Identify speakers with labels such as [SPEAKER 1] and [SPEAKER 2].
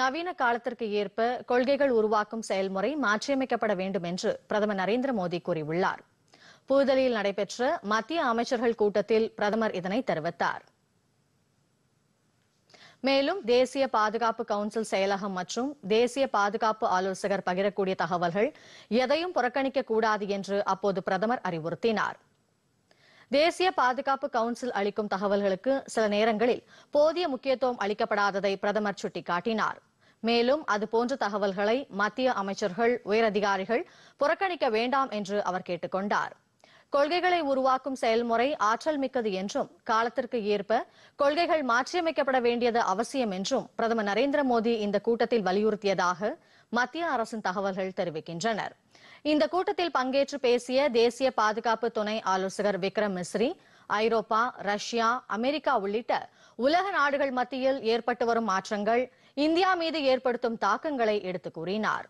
[SPEAKER 1] நவீன காலத்திற்கு ஏற்ப கொள்கைகள் உருவாக்கும் செயல்முறை மாற்றியமைக்கப்பட வேண்டும் என்று பிரதமர் நரேந்திர மோடி கூறியுள்ளார் புதுதில்லியில் நடைபெற்ற மத்திய அமைச்சர்கள் கூட்டத்தில் பிரதமர் இதனை தெரிவித்தார் மேலும் தேசிய பாதுகாப்பு கவுன்சில் செயலகம் மற்றும் தேசிய பாதுகாப்பு ஆலோசகர் பகிரக்கூடிய தகவல்கள் எதையும் புறக்கணிக்க கூடாது என்று அப்போது பிரதமர் அறிவுறுத்தினாா் தேசிய பாதுகாப்பு கவுன்சில் அளிக்கும் தகவல்களுக்கு சில நேரங்களில் போதிய முக்கியத்துவம் அளிக்கப்படாததை பிரதமர் சுட்டிக்காட்டினார் மேலும் அதுபோன்ற தகவல்களை மத்திய அமைச்சர்கள் உயரதிகாரிகள் புறக்கணிக்க வேண்டாம் என்று அவர் கேட்டுக் கொள்கைகளை உருவாக்கும் செயல்முறை ஆற்றல் மிக்கது என்றும் காலத்திற்கு ஏற்ப கொள்கைகள் மாற்றியமைக்கப்பட வேண்டியது அவசியம் என்றும் பிரதமர் நரேந்திர மோடி இந்த கூட்டத்தில் வலியுறுத்தியதாக மத்திய அரசின் தகவல்கள் தெரிவிக்கின்றனர் இந்த கூட்டத்தில் பங்கேற்று பேசிய தேசிய பாதுகாப்பு துணை ஆலோசகர் விக்ரம் மிஸ்ரி ஐரோப்பா ரஷ்யா அமெரிக்கா உள்ளிட்ட உலக நாடுகள் மத்தியில் ஏற்பட்டு வரும் மாற்றங்கள் இந்தியா மீது ஏற்படுத்தும் தாக்கங்களை எடுத்துக் கூறினாா்